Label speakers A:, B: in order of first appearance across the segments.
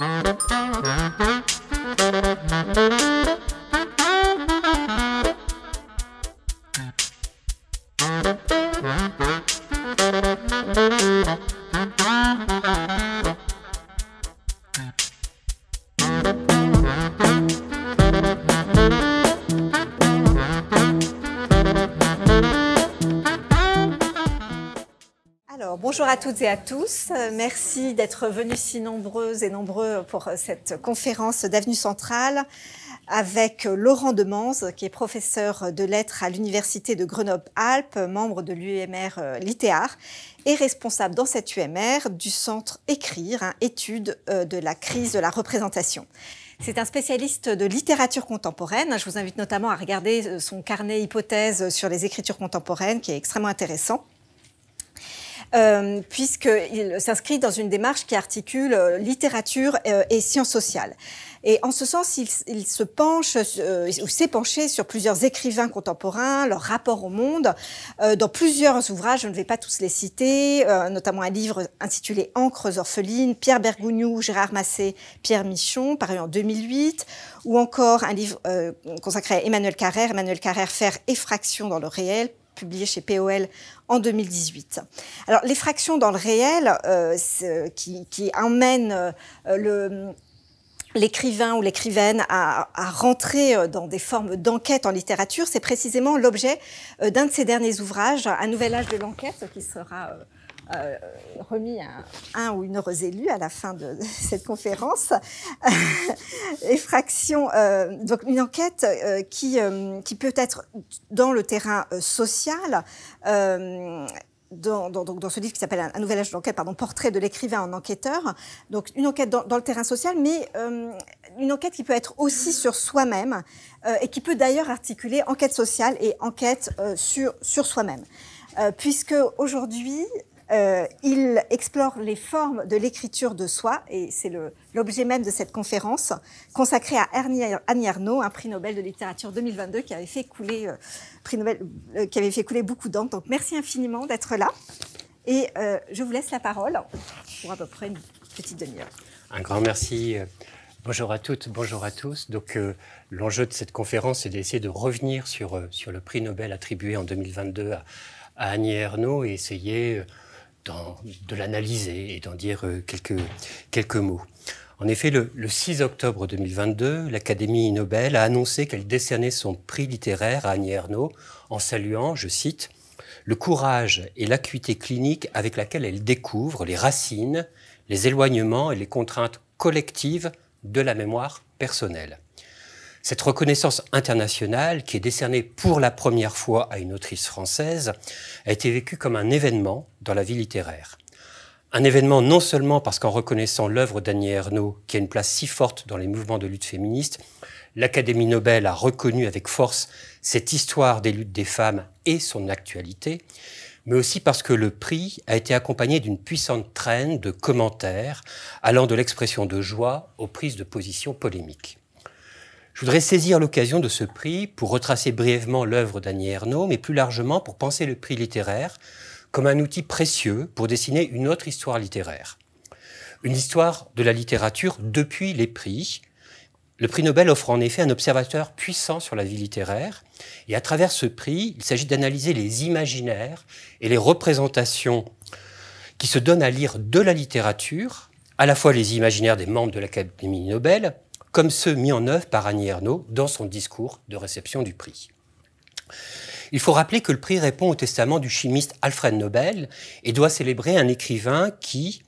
A: Thank you.
B: à toutes et à tous. Merci d'être venus si nombreuses et nombreux pour cette conférence d'Avenue Centrale avec Laurent Demans, qui est professeur de lettres à l'Université de Grenoble-Alpes, membre de l'UMR euh, Littéar et responsable dans cette UMR du centre Écrire, hein, étude euh, de la crise de la représentation. C'est un spécialiste de littérature contemporaine. Je vous invite notamment à regarder euh, son carnet hypothèse sur les écritures contemporaines, qui est extrêmement intéressant. Euh, puisqu'il s'inscrit dans une démarche qui articule euh, littérature euh, et sciences sociales. Et en ce sens, il, se penche ou s'est penché sur plusieurs écrivains contemporains, leur rapport au monde, dans plusieurs ouvrages, je ne vais pas tous les citer, notamment un livre intitulé Encres orphelines, Pierre Bergougnou, Gérard Massé, Pierre Michon, paru en 2008, ou encore un livre consacré à Emmanuel Carrère, Emmanuel Carrère, Faire effraction dans le réel, publié chez POL en 2018. Alors les fractions dans le réel euh, qui, qui euh, l'écrivain ou l'écrivaine à, à, rentrer euh, dans des formes d'enquête en littérature, c'est précisément l'objet d'un de ses derniers ouvrages, Un nouvel âge de l'enquête, qui sera euh, remis à un ou une heureuse élue à la fin de, cette conférence. Effraction, euh, donc une enquête euh, qui, qui peut être dans le terrain social. Dans, dans, ce livre qui s'appelle Un nouvel âge d'enquête, pardon, Portrait de l'écrivain en enquêteur. Donc une enquête dans, le terrain social, mais une enquête qui peut être aussi sur soi-même et qui peut d'ailleurs articuler enquête sociale et enquête sur, sur soi-même. puisque aujourd'hui, euh, il explore les formes de l'écriture de soi, et c'est l'objet même de cette conférence, consacrée à Annie Arnaud, un prix Nobel de littérature 2022 qui avait fait couler, euh, prix Nobel, euh, qui avait fait couler beaucoup d'encre. Donc merci infiniment d'être là. Et je vous laisse la parole pour à peu près une petite demi-heure.
A: Un grand merci. Bonjour à toutes, bonjour à tous. Donc, l'enjeu de cette conférence, c'est d'essayer de revenir sur, sur le prix Nobel attribué en 2022 à, Annie Ernaux et essayer, de l'analyser et d'en dire euh, quelques, quelques mots. En effet, le, le 6 octobre 2022, l'Académie Nobel a annoncé qu'elle décernait son prix littéraire à Annie Ernaux en saluant, je cite, le courage et l'acuité clinique avec laquelle elle découvre les racines, les éloignements et les contraintes collectives de la mémoire personnelle. Cette reconnaissance internationale, qui est décernée pour la première fois à une autrice française, a été vécue comme un événement dans la vie littéraire. Un événement non seulement parce qu'en reconnaissant l'œuvre d'Annie Ernaux, qui a une place si forte dans les mouvements de lutte féministe, l'Académie Nobel a reconnu avec force cette histoire des luttes des femmes et son actualité, mais aussi parce que le prix a été accompagné d'une puissante traîne de commentaires allant de l'expression de joie aux prises de position polémiques. Je voudrais saisir l'occasion de ce prix pour retracer brièvement l'œuvre d'Annie Ernaux, mais plus largement pour penser le prix littéraire comme un outil précieux pour dessiner une autre histoire littéraire. Une histoire de la littérature depuis les prix. Le prix Nobel offre en effet un observateur puissant sur la vie littéraire, et à travers ce prix, il s'agit d'analyser les imaginaires et les représentations qui se donnent à lire de la littérature, à la fois les imaginaires des membres de l'Académie Nobel, comme ceux mis en œuvre par Annie Ernaux dans son discours de réception du prix. Il faut rappeler que le prix répond au testament du chimiste Alfred Nobel et doit célébrer un écrivain qui,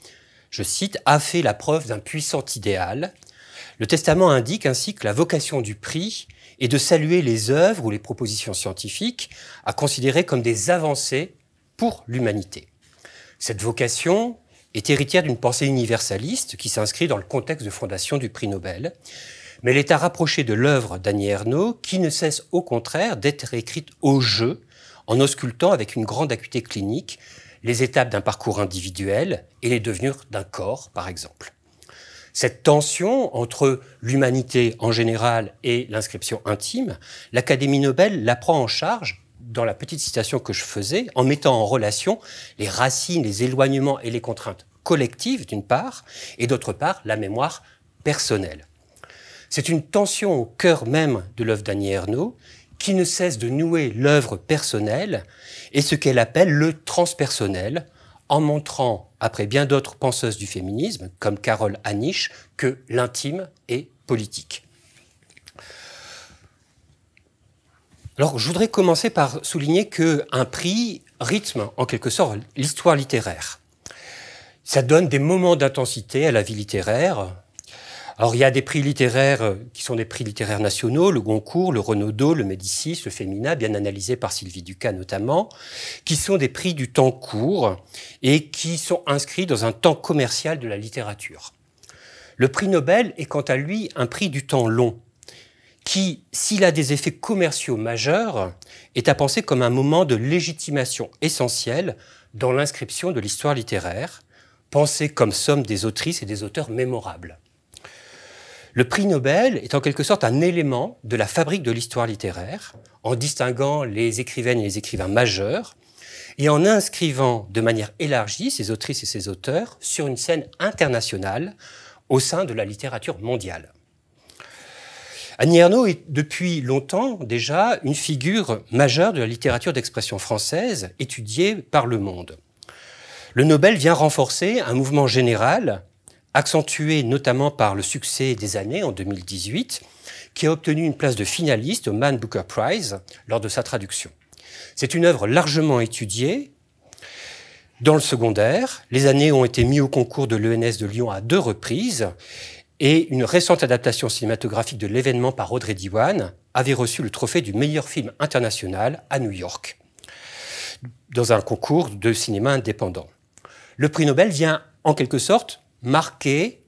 A: je cite, a fait la preuve d'un puissant idéal. Le testament indique ainsi que la vocation du prix est de saluer les œuvres ou les propositions scientifiques à considérer comme des avancées pour l'humanité. Cette vocation, est héritière d'une pensée universaliste qui s'inscrit dans le contexte de fondation du prix Nobel. Mais elle est à rapprocher de l'œuvre d'Annie Ernaux, qui ne cesse au contraire d'être écrite au jeu, en auscultant avec une grande acuité clinique les étapes d'un parcours individuel et les devenirs d'un corps, par exemple. Cette tension entre l'humanité en général et l'inscription intime, l'Académie Nobel la prend en charge dans la petite citation que je faisais, en mettant en relation les racines, les éloignements et les contraintes collectives, d'une part, et d'autre part, la mémoire personnelle. C'est une tension au cœur même de l'œuvre d'Annie Ernaux qui ne cesse de nouer l'œuvre personnelle et ce qu'elle appelle le transpersonnel, en montrant, après bien d'autres penseuses du féminisme, comme Carole Anish, que l'intime est politique. Alors, je voudrais commencer par souligner qu'un prix rythme, en quelque sorte, l'histoire littéraire. Ça donne des moments d'intensité à la vie littéraire. Alors, il y a des prix littéraires euh, qui sont des prix littéraires nationaux, le Goncourt, le Renaudot, le Médicis, le Féminin, bien analysé par Sylvie Ducas notamment, qui sont des prix du temps court et qui sont inscrits dans un temps commercial de la littérature. Le prix Nobel est quant à lui un prix du temps long qui, s'il a des effets commerciaux majeurs, est à penser comme un moment de légitimation essentielle dans l'inscription de l'histoire littéraire, pensée comme somme des autrices et des auteurs mémorables. Le prix Nobel est en quelque sorte un élément de la fabrique de l'histoire littéraire, en distinguant les écrivaines et les écrivains majeurs, et en inscrivant de manière élargie ces autrices et ces auteurs sur une scène internationale au sein de la littérature mondiale. Annie Ernaux est depuis longtemps déjà une figure majeure de la littérature d'expression française étudiée par le monde. Le Nobel vient renforcer un mouvement général, accentué notamment par le succès des années en 2018, qui a obtenu une place de finaliste au Man Booker Prize lors de sa traduction. C'est une œuvre largement étudiée. Dans le secondaire, les années ont été mises au concours de l'ENS de Lyon à deux reprises et une récente adaptation cinématographique de l'événement par Audrey Diwan avait reçu le trophée du meilleur film international à New York, dans un concours de cinéma indépendant. Le prix Nobel vient en quelque sorte marquer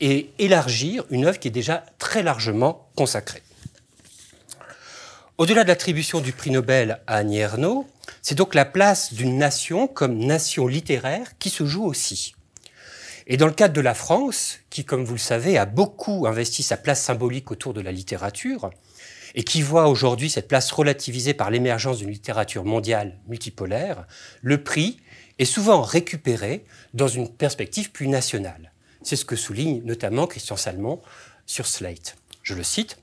A: et élargir une œuvre qui est déjà très largement consacrée. Au-delà de l'attribution du prix Nobel à Annie Ernaux, c'est donc la place d'une nation comme nation littéraire qui se joue aussi. Et dans le cadre de la France, qui, comme vous le savez, a beaucoup investi sa place symbolique autour de la littérature, et qui voit aujourd'hui cette place relativisée par l'émergence d'une littérature mondiale multipolaire, le prix est souvent récupéré dans une perspective plus nationale. C'est ce que souligne notamment Christian Salmon sur Slate. Je le cite.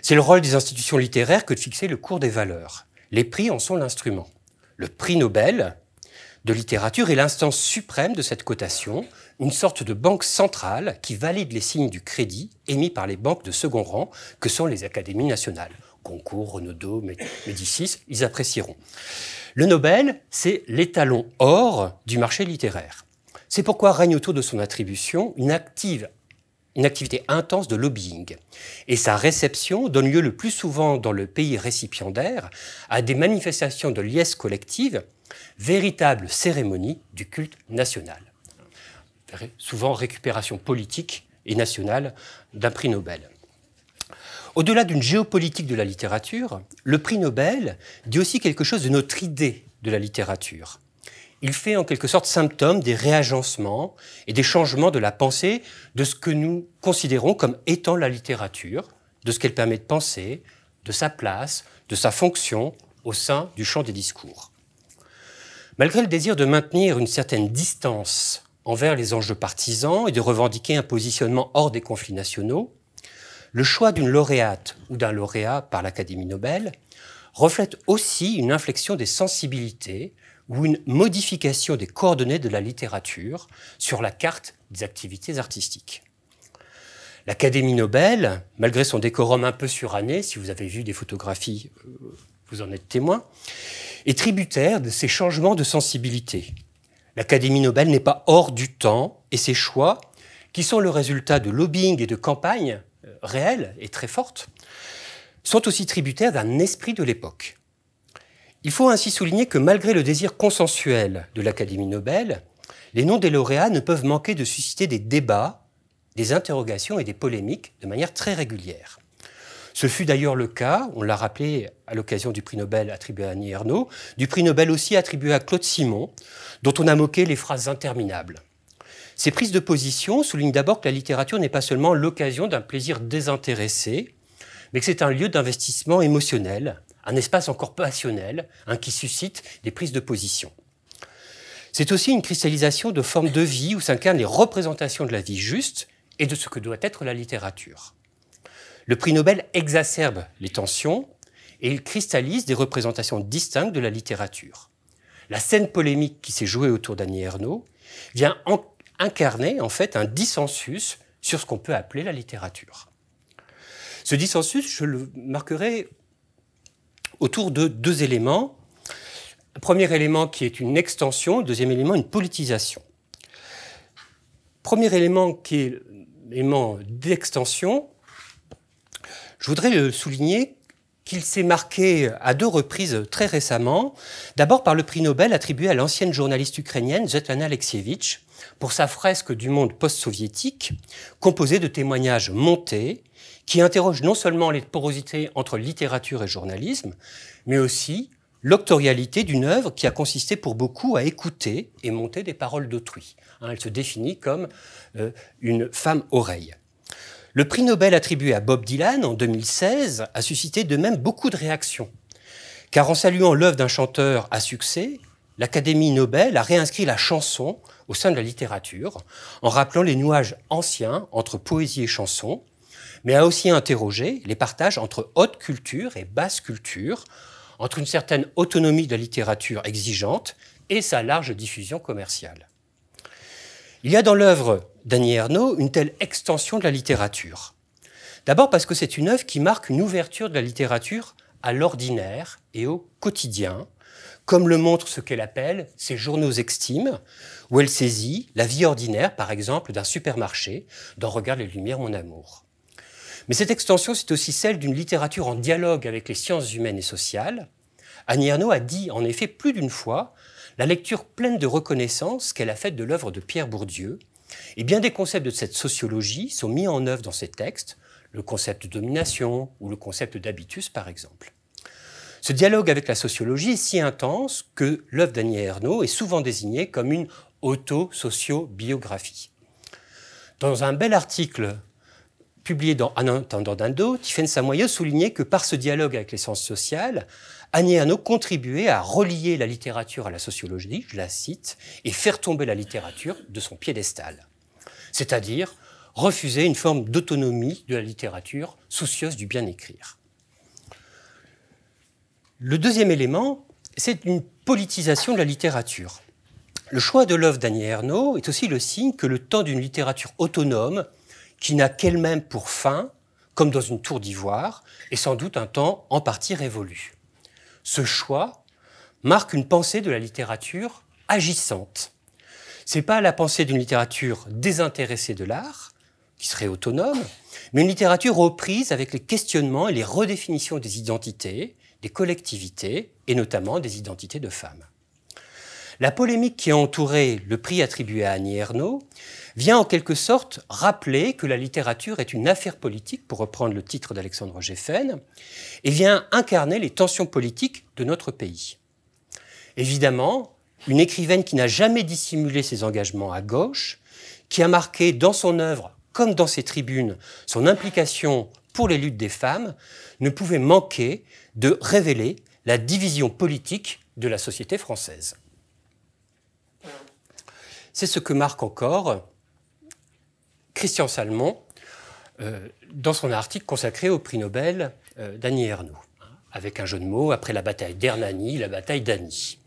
A: C'est le rôle des institutions littéraires que de fixer le cours des valeurs. Les prix en sont l'instrument. Le prix Nobel de littérature est l'instance suprême de cette cotation, une sorte de banque centrale qui valide les signes du crédit émis par les banques de second rang que sont les académies nationales. Concours, Renaudot, Médicis, ils apprécieront. Le Nobel, c'est l'étalon or du marché littéraire. C'est pourquoi règne autour de son attribution une active une activité intense de lobbying. Et sa réception donne lieu le plus souvent dans le pays récipiendaire à des manifestations de liesse collective, véritable cérémonie du culte national souvent récupération politique et nationale d'un prix Nobel. Au-delà d'une géopolitique de la littérature, le prix Nobel dit aussi quelque chose de notre idée de la littérature. Il fait en quelque sorte symptôme des réagencements et des changements de la pensée de ce que nous considérons comme étant la littérature, de ce qu'elle permet de penser, de sa place, de sa fonction au sein du champ des discours. Malgré le désir de maintenir une certaine distance envers les enjeux partisans et de revendiquer un positionnement hors des conflits nationaux, le choix d'une lauréate ou d'un lauréat par l'Académie Nobel reflète aussi une inflexion des sensibilités ou une modification des coordonnées de la littérature sur la carte des activités artistiques. L'Académie Nobel, malgré son décorum un peu suranné, si vous avez vu des photographies, euh, vous en êtes témoin, est tributaire de ces changements de sensibilité L'Académie Nobel n'est pas hors du temps et ses choix, qui sont le résultat de lobbying et de campagnes euh, réelles et très fortes, sont aussi tributaires d'un esprit de l'époque. Il faut ainsi souligner que malgré le désir consensuel de l'Académie Nobel, les noms des lauréats ne peuvent manquer de susciter des débats, des interrogations et des polémiques de manière très régulière. Ce fut d'ailleurs le cas, on l'a rappelé à l'occasion du prix Nobel attribué à Annie Ernaux, du prix Nobel aussi attribué à Claude Simon, dont on a moqué les phrases interminables. Ces prises de position soulignent d'abord que la littérature n'est pas seulement l'occasion d'un plaisir désintéressé, mais que c'est un lieu d'investissement émotionnel, un espace encore passionnel, un hein, qui suscite des prises de position. C'est aussi une cristallisation de formes de vie où s'incarnent les représentations de la vie juste et de ce que doit être la littérature. Le prix Nobel exacerbe les tensions et il cristallise des représentations distinctes de la littérature. La scène polémique qui s'est jouée autour d'Annie Ernaux vient incarner en fait un dissensus sur ce qu'on peut appeler la littérature. Ce dissensus, je le marquerai autour de deux éléments. premier élément qui est une extension, deuxième élément une politisation. Premier élément qui est l'élément d'extension, je voudrais euh, souligner qu'il s'est marqué euh, à deux reprises euh, très récemment, d'abord par le prix Nobel attribué à l'ancienne journaliste ukrainienne Zetlana Alexievitch pour sa fresque du monde post-soviétique, composée de témoignages montés, qui interrogent non seulement les porosités entre littérature et journalisme, mais aussi l'octorialité d'une œuvre qui a consisté pour beaucoup à écouter et monter des paroles d'autrui. Hein, elle se définit comme une femme oreille. Le prix Nobel attribué à Bob Dylan en 2016 a suscité de même beaucoup de réactions. Car en saluant l'œuvre d'un chanteur à succès, l'Académie Nobel a réinscrit la chanson au sein de la littérature, en rappelant les nuages anciens entre poésie et chanson, mais a aussi interrogé les partages entre haute culture et basse culture, entre une certaine autonomie de la littérature exigeante et sa large diffusion commerciale. Il y a dans l'œuvre d'Annie une telle extension de la littérature D'abord parce que c'est une œuvre qui marque une ouverture de la littérature à l'ordinaire et au quotidien, comme le montre ce qu'elle appelle ses journaux extimes, où elle saisit la vie ordinaire, par exemple, d'un supermarché, dans Regarde les Lumières, mon amour. Mais cette extension, c'est aussi celle d'une littérature en dialogue avec les sciences humaines et sociales. Annie Arnaud a dit, en effet, plus d'une fois, la lecture pleine de reconnaissance qu'elle a faite de l'œuvre de Pierre Bourdieu, et eh bien des concepts de cette sociologie sont mis en œuvre dans ces textes, le concept de domination ou le concept d'habitus par exemple. Ce dialogue avec la sociologie est si intense que l'œuvre d'Annie Ernaux est souvent désignée comme une auto auto-sociobiographie ». Dans un bel article Publié dans Un entendant d'Indo, Tiffaine soulignait que par ce dialogue avec les sciences sociales, Annie Ernaux contribuait à relier la littérature à la sociologie, je la cite, et faire tomber la littérature de son piédestal. C'est-à-dire refuser une forme d'autonomie de la littérature soucieuse du bien écrire. Le deuxième élément, c'est une politisation de la littérature. Le choix de l'œuvre d'Annie Ernaux est aussi le signe que le temps d'une littérature autonome qui n'a qu'elle-même pour fin, comme dans une tour d'ivoire, et sans doute un temps en partie révolu. Ce choix marque une pensée de la littérature agissante. Ce n'est pas la pensée d'une littérature désintéressée de l'art, qui serait autonome, mais une littérature reprise avec les questionnements et les redéfinitions des identités, des collectivités, et notamment des identités de femmes. La polémique qui a entouré le prix attribué à Annie Ernaux vient en quelque sorte rappeler que la littérature est une affaire politique, pour reprendre le titre d'Alexandre Geffen, et vient incarner les tensions politiques de notre pays. Évidemment, une écrivaine qui n'a jamais dissimulé ses engagements à gauche, qui a marqué dans son œuvre, comme dans ses tribunes, son implication pour les luttes des femmes, ne pouvait manquer de révéler la division politique de la société française. C'est ce que marque encore Christian Salmon euh, dans son article consacré au prix Nobel euh, d'Annie Ernaux, avec un jeu de mots après la bataille d'Ernani, la bataille d'Annie.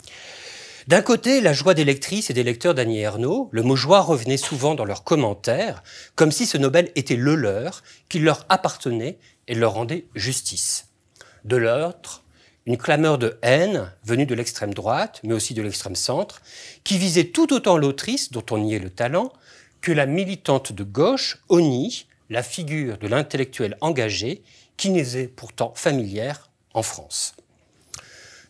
A: D'un côté, la joie des lectrices et des lecteurs d'Annie Ernaux, le mot joie revenait souvent dans leurs commentaires, comme si ce Nobel était le leur, qu'il leur appartenait et leur rendait justice. De l'autre, une clameur de haine venue de l'extrême droite, mais aussi de l'extrême centre, qui visait tout autant l'autrice, dont on niait le talent, que la militante de gauche honnie la figure de l'intellectuel engagé qui nous pourtant familière en France.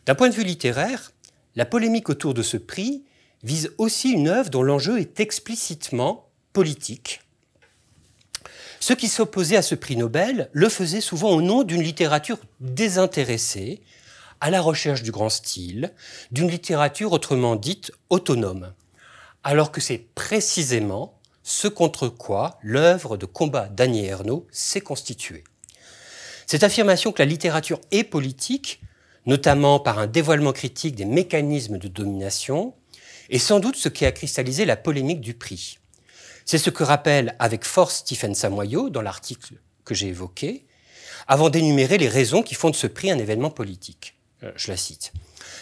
A: D'un point de vue littéraire, la polémique autour de ce prix vise aussi une œuvre dont l'enjeu est explicitement politique. Ceux qui s'opposaient à ce prix Nobel le faisaient souvent au nom d'une littérature désintéressée, à la recherche du grand style, d'une littérature autrement dite autonome, alors que c'est précisément ce contre quoi l'œuvre de combat d'Annie Ernaux s'est constituée. Cette affirmation que la littérature est politique, notamment par un dévoilement critique des mécanismes de domination, est sans doute ce qui a cristallisé la polémique du prix. C'est ce que rappelle avec force Stephen Samoyo dans l'article que j'ai évoqué, avant d'énumérer les raisons qui font de ce prix un événement politique. Euh, je la cite.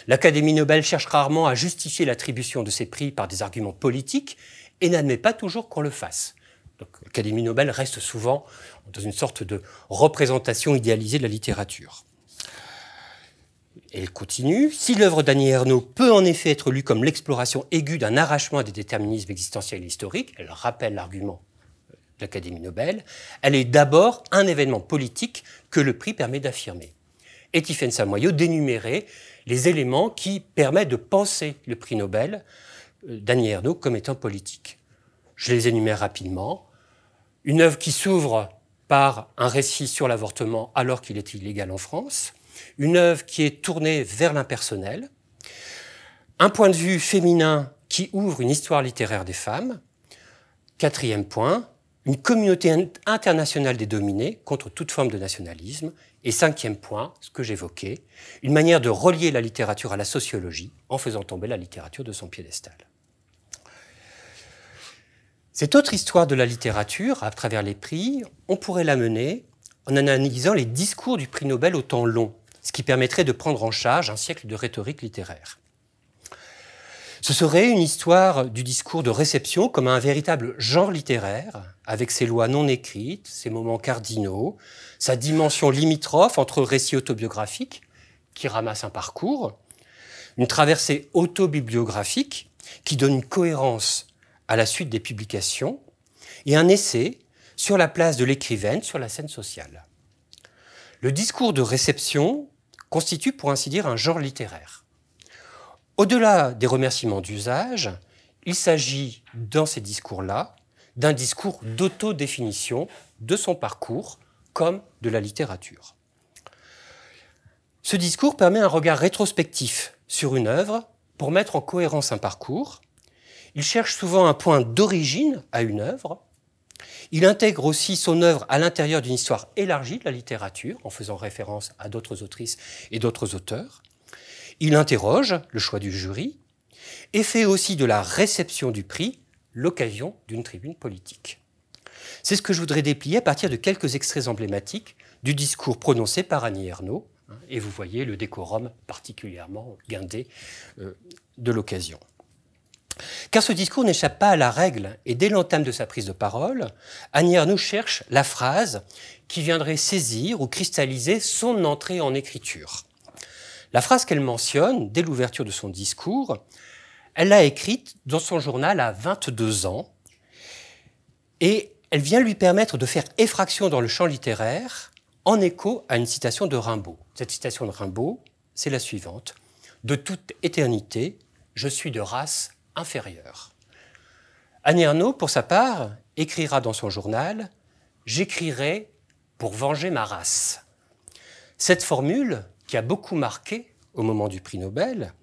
A: L'Académie Nobel cherche rarement à justifier l'attribution de ces prix par des arguments politiques, et n'admet pas toujours qu'on le fasse. L'Académie Nobel reste souvent dans une sorte de représentation idéalisée de la littérature. Elle continue. Si l'œuvre d'Annie Ernaux peut en effet être lue comme l'exploration aiguë d'un arrachement des déterminismes existentiels et historiques, elle rappelle l'argument de l'Académie Nobel, elle est d'abord un événement politique que le prix permet d'affirmer. Et Tiffany Samoyau d'énumérer les éléments qui permettent de penser le prix Nobel d'Annie Ernaux comme étant politique. Je les énumère rapidement. Une œuvre qui s'ouvre par un récit sur l'avortement alors qu'il est illégal en France. Une œuvre qui est tournée vers l'impersonnel. Un point de vue féminin qui ouvre une histoire littéraire des femmes. Quatrième point, une communauté internationale des dominés contre toute forme de nationalisme. Et cinquième point, ce que j'évoquais, une manière de relier la littérature à la sociologie en faisant tomber la littérature de son piédestal. Cette autre histoire de la littérature, à travers les prix, on pourrait la mener en analysant les discours du prix Nobel au temps long, ce qui permettrait de prendre en charge un siècle de rhétorique littéraire. Ce serait une histoire du discours de réception comme un véritable genre littéraire, avec ses lois non écrites, ses moments cardinaux, sa dimension limitrophe entre récits autobiographiques, qui ramasse un parcours, une traversée autobibliographique qui donne une cohérence à la suite des publications, et un essai sur la place de l'écrivaine sur la scène sociale. Le discours de réception constitue pour ainsi dire un genre littéraire. Au-delà des remerciements d'usage, il s'agit dans ces discours-là d'un discours d'autodéfinition de son parcours comme de la littérature. Ce discours permet un regard rétrospectif sur une œuvre pour mettre en cohérence un parcours il cherche souvent un point d'origine à une œuvre. Il intègre aussi son œuvre à l'intérieur d'une histoire élargie de la littérature, en faisant référence à d'autres autrices et d'autres auteurs. Il interroge le choix du jury et fait aussi de la réception du prix l'occasion d'une tribune politique. C'est ce que je voudrais déplier à partir de quelques extraits emblématiques du discours prononcé par Annie Ernaux, hein, et vous voyez le décorum particulièrement guindé euh, de l'occasion. Car ce discours n'échappe pas à la règle, et dès l'entame de sa prise de parole, Annie nous cherche la phrase qui viendrait saisir ou cristalliser son entrée en écriture. La phrase qu'elle mentionne dès l'ouverture de son discours, elle l'a écrite dans son journal à 22 ans, et elle vient lui permettre de faire effraction dans le champ littéraire en écho à une citation de Rimbaud. Cette citation de Rimbaud, c'est la suivante. De toute éternité, je suis de race inférieure. Annie pour sa part, écrira dans son journal J'écrirai pour venger ma race. Cette formule, qui a beaucoup marqué au moment du prix Nobel,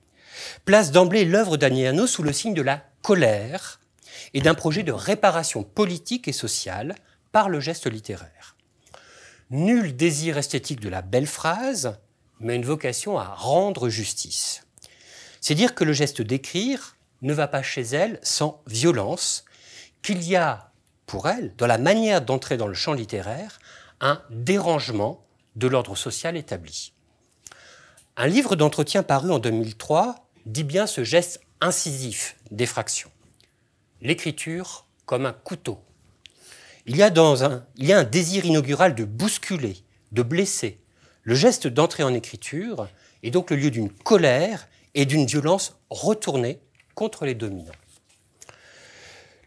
A: place d'emblée l'œuvre d'Annie sous le signe de la colère et d'un projet de réparation politique et sociale par le geste littéraire. Nul désir esthétique de la belle phrase, mais une vocation à rendre justice. C'est dire que le geste d'écrire ne va pas chez elle sans violence, qu'il y a pour elle, dans la manière d'entrer dans le champ littéraire, un dérangement de l'ordre social établi. Un livre d'entretien paru en 2003 dit bien ce geste incisif d'effraction. L'écriture comme un couteau. Il y, a dans un, il un désir inaugural de bousculer, de blesser. Le geste d'entrer en écriture est donc le lieu d'une colère et d'une violence retournée contre les dominants.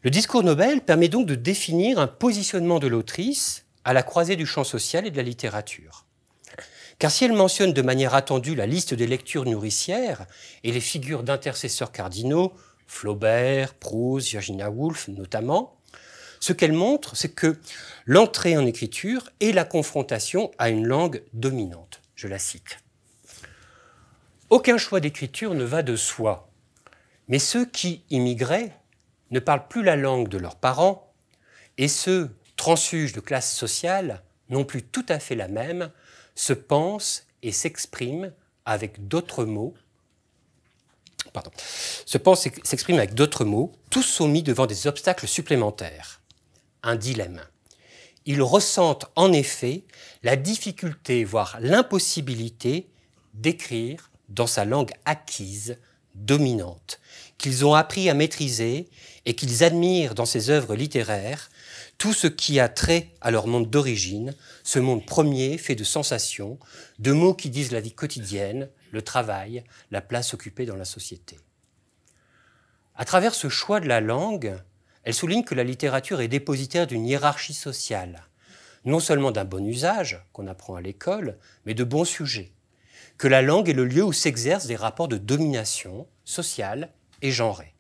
A: Le discours Nobel permet donc de définir un positionnement de l'autrice à la croisée du champ social et de la littérature. Car si elle mentionne de manière attendue la liste des lectures nourricières et les figures d'intercesseurs cardinaux, Flaubert, Proust, Virginia Woolf notamment, ce qu'elle montre, c'est que l'entrée en écriture est la confrontation à une langue dominante. Je la cite. Aucun choix d'écriture ne va de soi, mais ceux qui immigraient ne parlent plus la langue de leurs parents et ceux transfuges de classe sociale non plus tout à fait la même se pensent et s'expriment avec d'autres mots pardon, se et s'expriment avec d'autres mots, tous sont mis devant des obstacles supplémentaires. Un dilemme. Ils ressentent en effet la difficulté, voire l'impossibilité, d'écrire dans sa langue acquise, dominante, qu'ils ont appris à maîtriser et qu'ils admirent dans ces œuvres littéraires tout ce qui a trait à leur monde d'origine, ce monde premier fait de sensations, de mots qui disent la vie quotidienne, le travail, la place occupée dans la société. À travers ce choix de la langue, elle souligne que la littérature est dépositaire d'une hiérarchie sociale, non seulement d'un bon usage qu'on apprend à l'école, mais de bons sujets, que la langue est le lieu où s'exercent des rapports de domination sociale et genrée.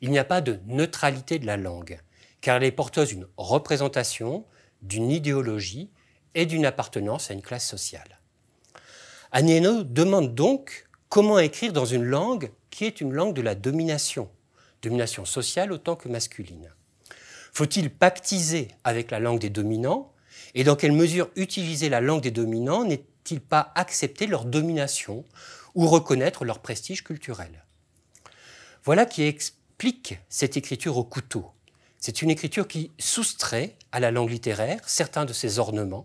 A: Il n'y a pas de neutralité de la langue, car elle est porteuse d'une représentation, d'une idéologie et d'une appartenance à une classe sociale. Anieno demande donc comment écrire dans une langue qui est une langue de la domination, domination sociale autant que masculine. Faut-il pactiser avec la langue des dominants Et dans quelle mesure utiliser la langue des dominants n'est-il pas accepter leur domination ou reconnaître leur prestige culturel voilà qui explique cette écriture au couteau. C'est une écriture qui soustrait à la langue littéraire certains de ses ornements,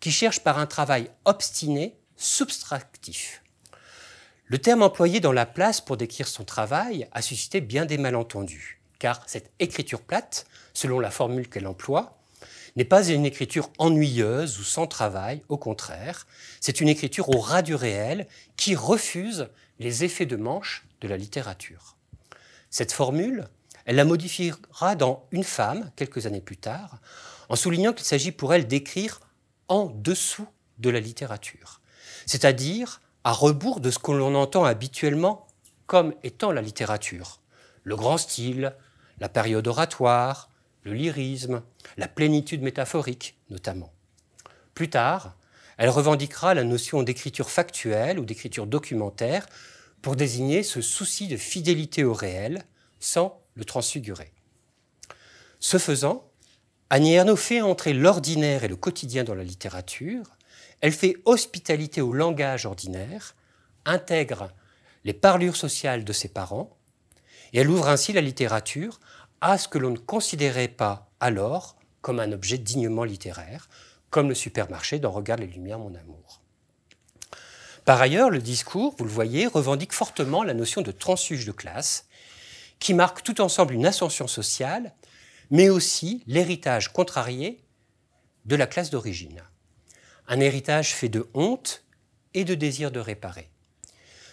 A: qui cherche par un travail obstiné, substractif. Le terme employé dans la place pour décrire son travail a suscité bien des malentendus, car cette écriture plate, selon la formule qu'elle emploie, n'est pas une écriture ennuyeuse ou sans travail, au contraire, c'est une écriture au ras du réel qui refuse les effets de manche de la littérature. Cette formule, elle la modifiera dans Une femme, quelques années plus tard, en soulignant qu'il s'agit pour elle d'écrire en dessous de la littérature, c'est-à-dire à rebours de ce que l'on entend habituellement comme étant la littérature, le grand style, la période oratoire, le lyrisme, la plénitude métaphorique notamment. Plus tard, elle revendiquera la notion d'écriture factuelle ou d'écriture documentaire pour désigner ce souci de fidélité au réel sans le transfigurer. Ce faisant, Annie Ernaux fait entrer l'ordinaire et le quotidien dans la littérature, elle fait hospitalité au langage ordinaire, intègre les parlures sociales de ses parents, et elle ouvre ainsi la littérature à ce que l'on ne considérait pas alors comme un objet dignement littéraire, comme le supermarché dans Regarde les Lumières, mon amour. Par ailleurs, le discours, vous le voyez, revendique fortement la notion de transfuge de classe, qui marque tout ensemble une ascension sociale, mais aussi l'héritage contrarié de la classe d'origine. Un héritage fait de honte et de désir de réparer.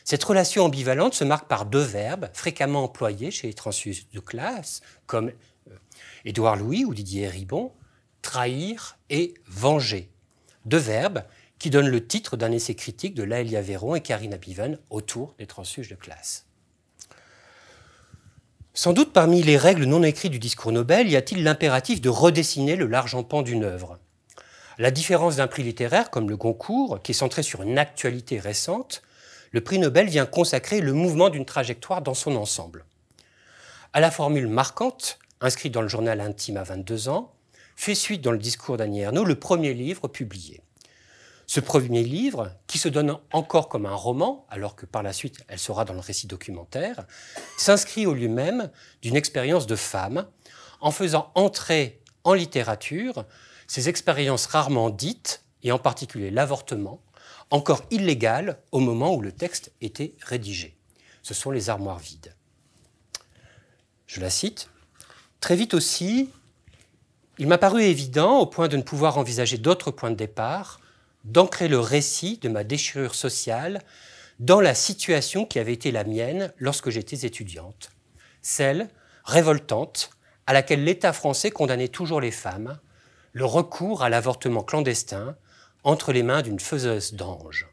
A: Cette relation ambivalente se marque par deux verbes fréquemment employés chez les transfuges de classe, comme euh, Édouard Louis ou Didier Ribon, trahir et venger. Deux verbes qui donne le titre d'un essai critique de Laëlia Véron et Karina Biven autour des transfuges de classe. Sans doute parmi les règles non écrites du discours Nobel, y a-t-il l'impératif de redessiner le large empan d'une œuvre. La différence d'un prix littéraire comme le Goncourt, qui est centré sur une actualité récente, le prix Nobel vient consacrer le mouvement d'une trajectoire dans son ensemble. À la formule marquante, inscrite dans le journal intime à 22 ans, fait suite dans le discours d'Annie Ernaux le premier livre publié. Ce premier livre, qui se donne encore comme un roman, alors que par la suite elle sera dans le récit documentaire, s'inscrit au lieu même d'une expérience de femme, en faisant entrer en littérature ces expériences rarement dites, et en particulier l'avortement, encore illégal au moment où le texte était rédigé. Ce sont les armoires vides. Je la cite. Très vite aussi, il m'a paru évident, au point de ne pouvoir envisager d'autres points de départ, d'ancrer le récit de ma déchirure sociale dans la situation qui avait été la mienne lorsque j'étais étudiante, celle révoltante à laquelle l'État français condamnait toujours les femmes, le recours à l'avortement clandestin entre les mains d'une faiseuse d'anges.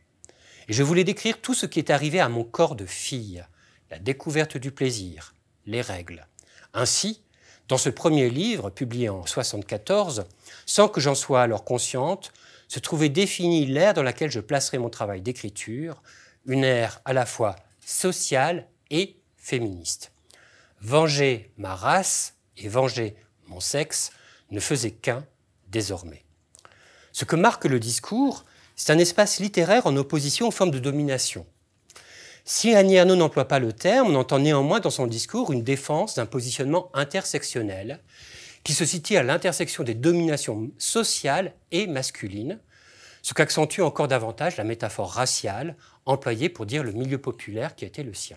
A: Et je voulais décrire tout ce qui est arrivé à mon corps de fille, la découverte du plaisir, les règles. Ainsi, dans ce premier livre, publié en 1974, sans que j'en sois alors consciente, se trouvait définie l'ère dans laquelle je placerai mon travail d'écriture, une ère à la fois sociale et féministe. Venger ma race et venger mon sexe ne faisait qu'un désormais. Ce que marque le discours, c'est un espace littéraire en opposition aux formes de domination. Si Annie n'emploie pas le terme, on entend néanmoins dans son discours une défense d'un positionnement intersectionnel qui se situe à l'intersection des dominations sociales et masculines, ce qu'accentue encore davantage la métaphore raciale employée pour dire le milieu populaire qui était le sien.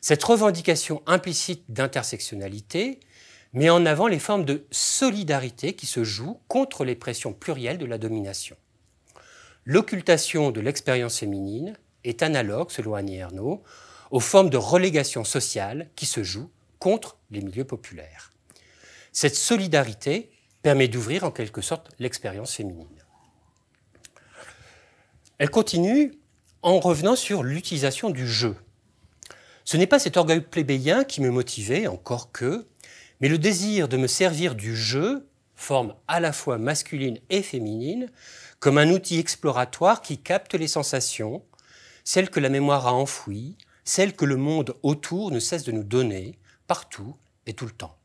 A: Cette revendication implicite d'intersectionnalité met en avant les formes de solidarité qui se jouent contre les pressions plurielles de la domination. L'occultation de l'expérience féminine est analogue, selon Annie Ernaux, aux formes de relégation sociale qui se jouent contre les milieux populaires. Cette solidarité permet d'ouvrir en quelque sorte l'expérience féminine. Elle continue en revenant sur l'utilisation du jeu. Ce n'est pas cet orgueil plébéien qui me motivait, encore que, mais le désir de me servir du jeu, forme à la fois masculine et féminine, comme un outil exploratoire qui capte les sensations, celles que la mémoire a enfouies, celles que le monde autour ne cesse de nous donner, partout et tout le temps.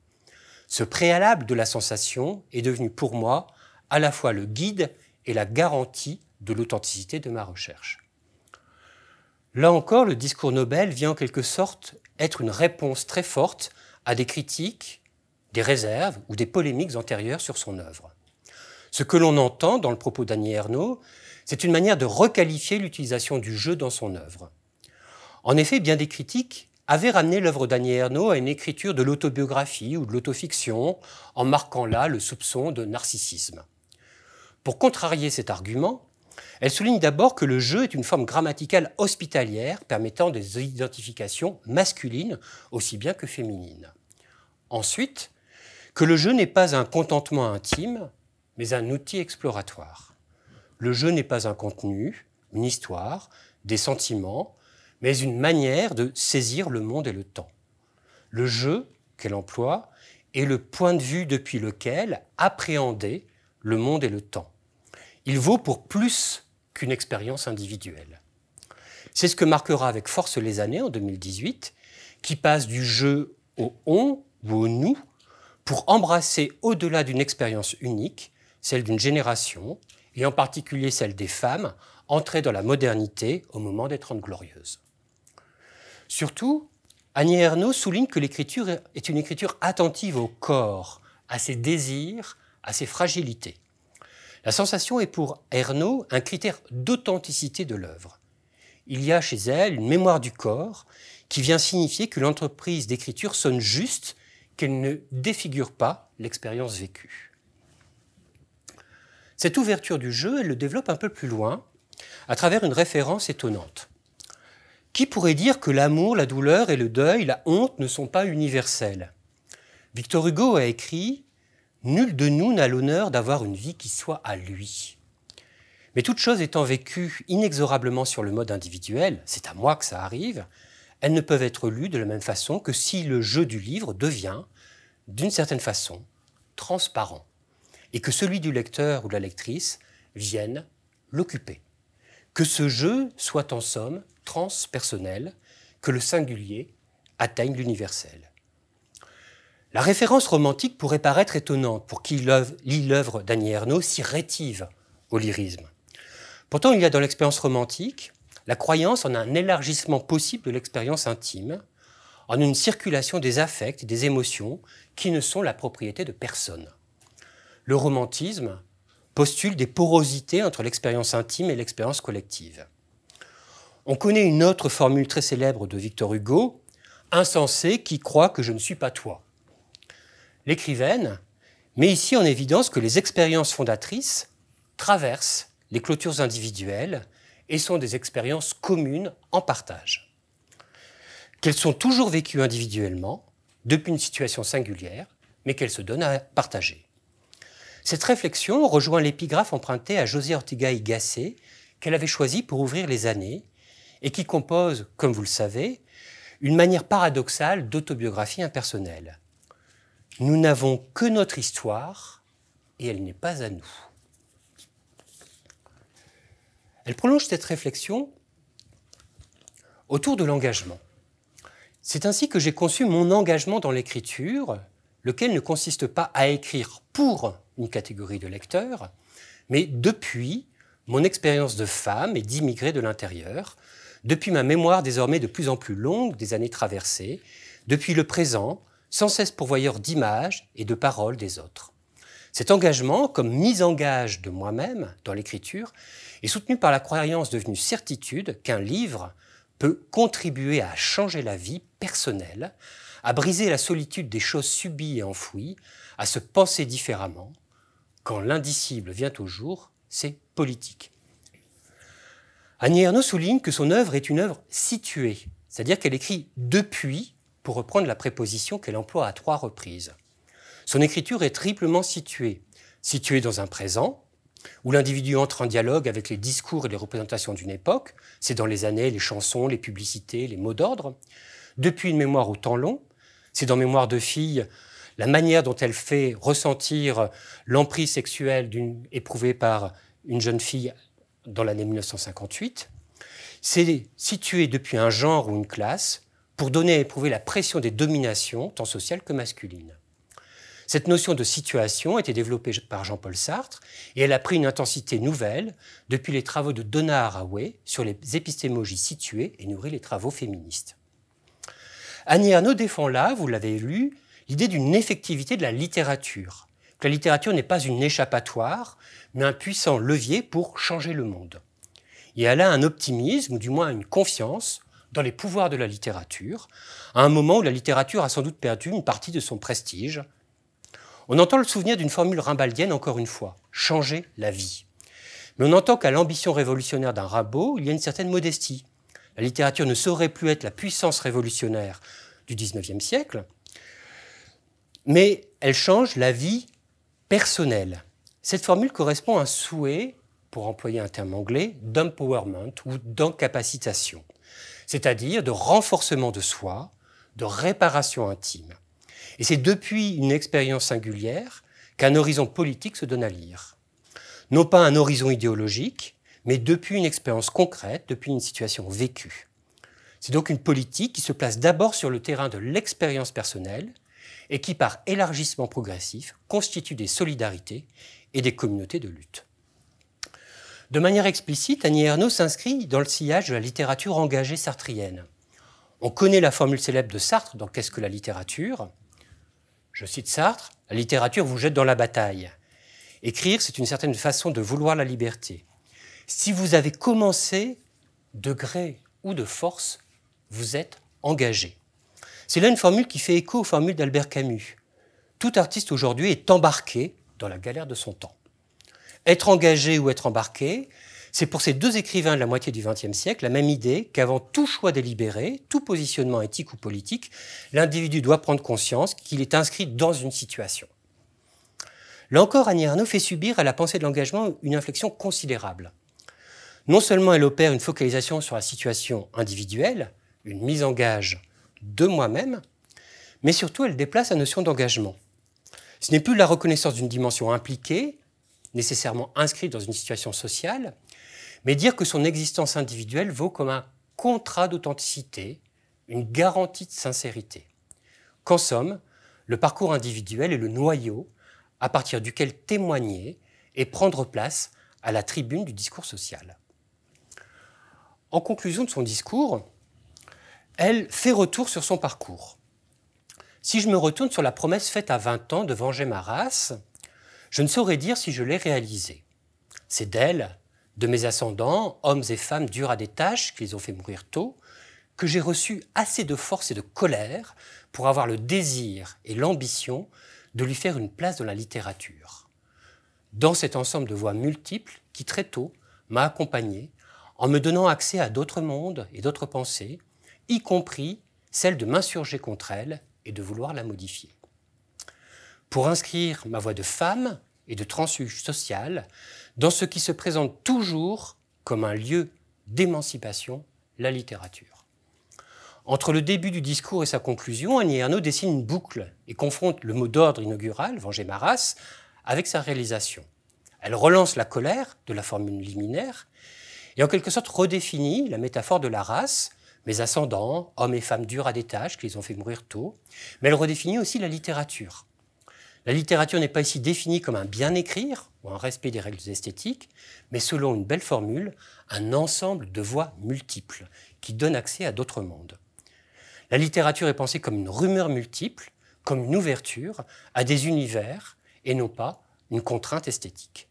A: Ce préalable de la sensation est devenu pour moi à la fois le guide et la garantie de l'authenticité de ma recherche. Là encore, le discours Nobel vient en quelque sorte être une réponse très forte à des critiques, des réserves ou des polémiques antérieures sur son œuvre. Ce que l'on entend dans le propos d'Annie Ernaux, c'est une manière de requalifier l'utilisation du jeu dans son œuvre. En effet, bien des critiques avait ramené l'œuvre d'Annie Ernaux à une écriture de l'autobiographie ou de l'autofiction, en marquant là le soupçon de narcissisme. Pour contrarier cet argument, elle souligne d'abord que le jeu est une forme grammaticale hospitalière permettant des identifications masculines aussi bien que féminines. Ensuite, que le jeu n'est pas un contentement intime, mais un outil exploratoire. Le jeu n'est pas un contenu, une histoire, des sentiments, mais une manière de saisir le monde et le temps. Le jeu qu'elle emploie est le point de vue depuis lequel appréhender le monde et le temps. Il vaut pour plus qu'une expérience individuelle. C'est ce que marquera avec force les années en 2018, qui passe du jeu au on ou au nous pour embrasser au-delà d'une expérience unique, celle d'une génération, et en particulier celle des femmes, entrées dans la modernité au moment des Trente Glorieuses. Surtout, Annie Ernaux souligne que l'écriture est une écriture attentive au corps, à ses désirs, à ses fragilités. La sensation est pour Ernaux un critère d'authenticité de l'œuvre. Il y a chez elle une mémoire du corps qui vient signifier que l'entreprise d'écriture sonne juste, qu'elle ne défigure pas l'expérience vécue. Cette ouverture du jeu, elle le développe un peu plus loin, à travers une référence étonnante. Qui pourrait dire que l'amour, la douleur et le deuil, la honte ne sont pas universels Victor Hugo a écrit Nul de nous n'a l'honneur d'avoir une vie qui soit à lui. Mais toute chose étant vécues inexorablement sur le mode individuel, c'est à moi que ça arrive, elles ne peuvent être lues de la même façon que si le jeu du livre devient, d'une certaine façon, transparent, et que celui du lecteur ou de la lectrice vienne l'occuper. Que ce jeu soit en somme transpersonnel que le singulier atteigne l'universel. La référence romantique pourrait paraître étonnante pour qui lit l'œuvre d'Annie Ernaux s'y rétive au lyrisme. Pourtant, il y a dans l'expérience romantique la croyance en un élargissement possible de l'expérience intime, en une circulation des affects et des émotions qui ne sont la propriété de personne. Le romantisme postule des porosités entre l'expérience intime et l'expérience collective. On connaît une autre formule très célèbre de Victor Hugo, insensé qui croit que je ne suis pas toi. L'écrivaine met ici en évidence que les expériences fondatrices traversent les clôtures individuelles et sont des expériences communes en partage. Qu'elles sont toujours vécues individuellement, depuis une situation singulière, mais qu'elles se donnent à partager. Cette réflexion rejoint l'épigraphe empruntée à José Ortega y Gasset qu'elle avait choisi pour ouvrir les années et qui compose, comme vous le savez, une manière paradoxale d'autobiographie impersonnelle. Nous n'avons que notre histoire et elle n'est pas à nous. Elle prolonge cette réflexion autour de l'engagement. C'est ainsi que j'ai conçu mon engagement dans l'écriture, lequel ne consiste pas à écrire pour une catégorie de lecteurs, mais depuis mon expérience de femme et d'immigrée de l'intérieur, depuis ma mémoire désormais de plus en plus longue des années traversées, depuis le présent, sans cesse pourvoyeur d'images et de paroles des autres. Cet engagement, comme mise en gage de moi-même dans l'écriture, est soutenu par la croyance devenue certitude qu'un livre peut contribuer à changer la vie personnelle, à briser la solitude des choses subies et enfouies, à se penser différemment. Quand l'indicible vient au jour, c'est politique. Annie Ernaux souligne que son œuvre est une œuvre située, c'est-à-dire qu'elle écrit depuis, pour reprendre la préposition qu'elle emploie à trois reprises. Son écriture est triplement située, située dans un présent, où l'individu entre en dialogue avec les discours et les représentations d'une époque, c'est dans les années, les chansons, les publicités, les mots d'ordre, depuis une mémoire au temps long, c'est dans Mémoire de fille la manière dont elle fait ressentir l'emprise sexuelle éprouvée par une jeune fille dans l'année 1958, c'est située depuis un genre ou une classe pour donner à éprouver la pression des dominations, tant sociales que masculines. Cette notion de situation a été développée par Jean-Paul Sartre et elle a pris une intensité nouvelle depuis les travaux de Donna Haraway sur les épistémologies situées et nourrit les travaux féministes. Annie Arnaud défend là, vous l'avez lu, l'idée d'une effectivité de la littérature, que la littérature n'est pas une échappatoire, mais un puissant levier pour changer le monde. Et elle a un optimisme, ou du moins une confiance, dans les pouvoirs de la littérature, à un moment où la littérature a sans doute perdu une partie de son prestige. On entend le souvenir d'une formule rimbaldienne encore une fois, changer la vie. Mais on entend qu'à l'ambition révolutionnaire d'un rabot, il y a une certaine modestie. La littérature ne saurait plus être la puissance révolutionnaire du XIXe siècle, mais elle change la vie personnelle, cette formule correspond à un souhait, pour employer un terme anglais, d'empowerment ou d'encapacitation, c'est-à-dire de renforcement de soi, de réparation intime. Et c'est depuis une expérience singulière qu'un horizon politique se donne à lire. Non pas un horizon idéologique, mais depuis une expérience concrète, depuis une situation vécue. C'est donc une politique qui se place d'abord sur le terrain de l'expérience personnelle et qui, par élargissement progressif, constitue des solidarités et des communautés de lutte. De manière explicite, Annie Ernaux s'inscrit dans le sillage de la littérature engagée sartrienne. On connaît la formule célèbre de Sartre dans Qu'est-ce que la littérature Je cite Sartre La littérature vous jette dans la bataille. Écrire, c'est une certaine façon de vouloir la liberté. Si vous avez commencé, de gré ou de force, vous êtes engagé. C'est là une formule qui fait écho aux formules d'Albert Camus. Tout artiste aujourd'hui est embarqué dans la galère de son temps. Être engagé ou être embarqué, c'est pour ces deux écrivains de la moitié du XXe siècle la même idée qu'avant tout choix délibéré, tout positionnement éthique ou politique, l'individu doit prendre conscience qu'il est inscrit dans une situation. Là encore, Annie Arnaud fait subir à la pensée de l'engagement une inflexion considérable. Non seulement elle opère une focalisation sur la situation individuelle, une mise en gage de moi-même, mais surtout elle déplace la notion d'engagement. Ce n'est plus la reconnaissance d'une dimension impliquée, nécessairement inscrite dans une situation sociale, mais dire que son existence individuelle vaut comme un contrat d'authenticité, une garantie de sincérité. Qu'en somme, le parcours individuel est le noyau à partir duquel témoigner et prendre place à la tribune du discours social. En conclusion de son discours, elle fait retour sur son parcours. Si je me retourne sur la promesse faite à 20 ans de venger ma race, je ne saurais dire si je l'ai réalisée. C'est d'elle, de mes ascendants, hommes et femmes durs à des tâches les ont fait mourir tôt, que j'ai reçu assez de force et de colère pour avoir le désir et l'ambition de lui faire une place dans la littérature. Dans cet ensemble de voix multiples qui très tôt m'a accompagné en me donnant accès à d'autres mondes et d'autres pensées, y compris celle de m'insurger contre elle et de vouloir la modifier. Pour inscrire ma voix de femme et de transfuge social dans ce qui se présente toujours comme un lieu d'émancipation, la littérature. Entre le début du discours et sa conclusion, Annie Ernaux dessine une boucle et confronte le mot d'ordre inaugural, ma race », avec sa réalisation. Elle relance la colère de la formule liminaire et en quelque sorte redéfinit la métaphore de la race mes ascendants, hommes et femmes durs à des tâches, les ont fait mourir tôt. Mais elle redéfinit aussi la littérature. La littérature n'est pas ici définie comme un bien écrire ou un respect des règles esthétiques, mais selon une belle formule, un ensemble de voix multiples qui donnent accès à d'autres mondes. La littérature est pensée comme une rumeur multiple, comme une ouverture à des univers et non pas une contrainte esthétique.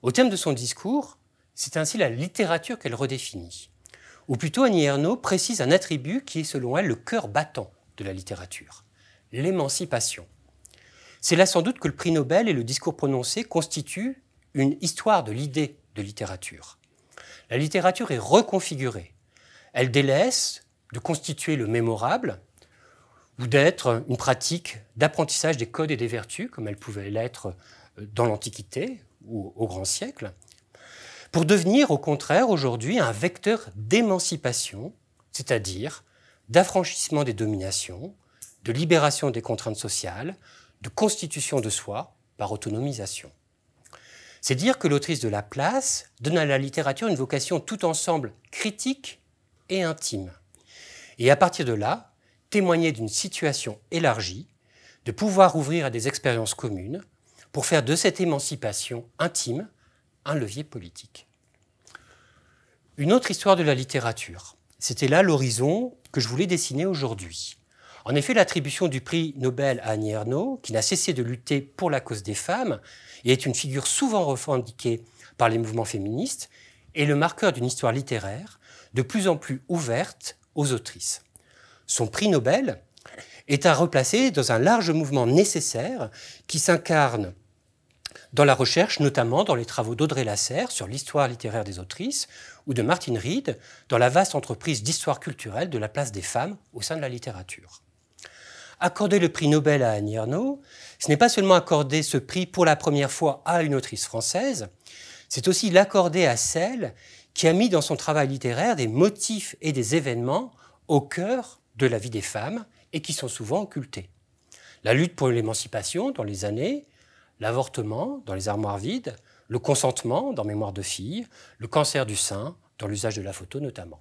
A: Au terme de son discours, c'est ainsi la littérature qu'elle redéfinit. Ou plutôt, Annie Ernaux précise un attribut qui est selon elle le cœur battant de la littérature, l'émancipation. C'est là sans doute que le prix Nobel et le discours prononcé constituent une histoire de l'idée de littérature. La littérature est reconfigurée. Elle délaisse de constituer le mémorable ou d'être une pratique d'apprentissage des codes et des vertus, comme elle pouvait l'être euh, dans l'Antiquité ou au grand siècle pour devenir au contraire aujourd'hui un vecteur d'émancipation, c'est-à-dire d'affranchissement des dominations, de libération des contraintes sociales, de constitution de soi par autonomisation. C'est dire que l'autrice de La Place donne à la littérature une vocation tout ensemble critique et intime. Et à partir de là, témoigner d'une situation élargie, de pouvoir ouvrir à des expériences communes, pour faire de cette émancipation intime un levier politique. Une autre histoire de la littérature. C'était là l'horizon que je voulais dessiner aujourd'hui. En effet, l'attribution du prix Nobel à Annie Ernaux, qui n'a cessé de lutter pour la cause des femmes et est une figure souvent revendiquée par les mouvements féministes, est le marqueur d'une histoire littéraire de plus en plus ouverte aux autrices. Son prix Nobel est à replacer dans un large mouvement nécessaire qui s'incarne dans la recherche, notamment dans les travaux d'Audrey Lasserre sur l'histoire littéraire des autrices, ou de Martine Reed dans la vaste entreprise d'histoire culturelle de la place des femmes au sein de la littérature. Accorder le prix Nobel à Annie Ernaux, ce n'est pas seulement accorder ce prix pour la première fois à une autrice française, c'est aussi l'accorder à celle qui a mis dans son travail littéraire des motifs et des événements au cœur de la vie des femmes et qui sont souvent occultés. La lutte pour l'émancipation dans les années l'avortement dans les armoires vides, le consentement dans Mémoire de fille, le cancer du sein dans l'usage de la photo notamment.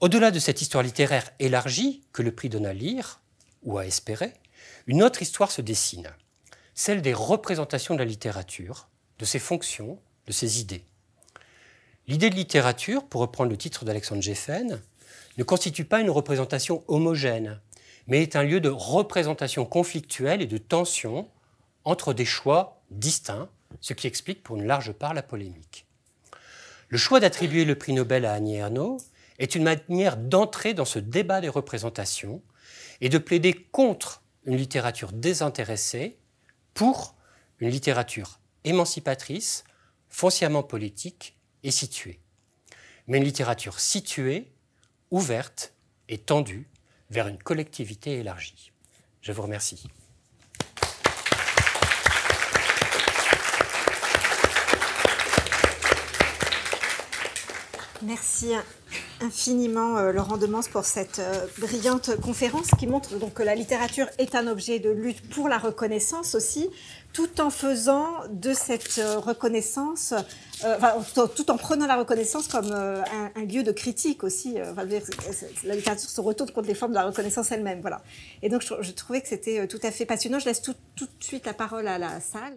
A: Au-delà de cette histoire littéraire élargie que le prix donne à lire ou à espérer, une autre histoire se dessine, celle des représentations de la littérature, de ses fonctions, de ses idées. L'idée de littérature, pour reprendre le titre d'Alexandre Jeffen, ne constitue pas une représentation homogène, mais est un lieu de représentation conflictuelle et de tension entre des choix distincts, ce qui explique pour une large part la polémique. Le choix d'attribuer le prix Nobel à Annie Ernaux est une manière d'entrer dans ce débat des représentations et de plaider contre une littérature désintéressée pour une littérature émancipatrice, foncièrement politique et située. Mais une littérature située, ouverte et tendue vers une collectivité élargie. Je vous remercie.
B: Merci infiniment euh, Laurent Demence pour cette euh, brillante conférence qui montre donc que la littérature est un objet de lutte pour la reconnaissance aussi, tout en faisant de cette euh, reconnaissance, tout en prenant la reconnaissance comme un, lieu de critique aussi. la littérature se retourne contre les formes de la reconnaissance elle-même, voilà. Et donc je, trouvais que c'était tout à fait passionnant. Je laisse tout, tout, de suite la parole à la salle.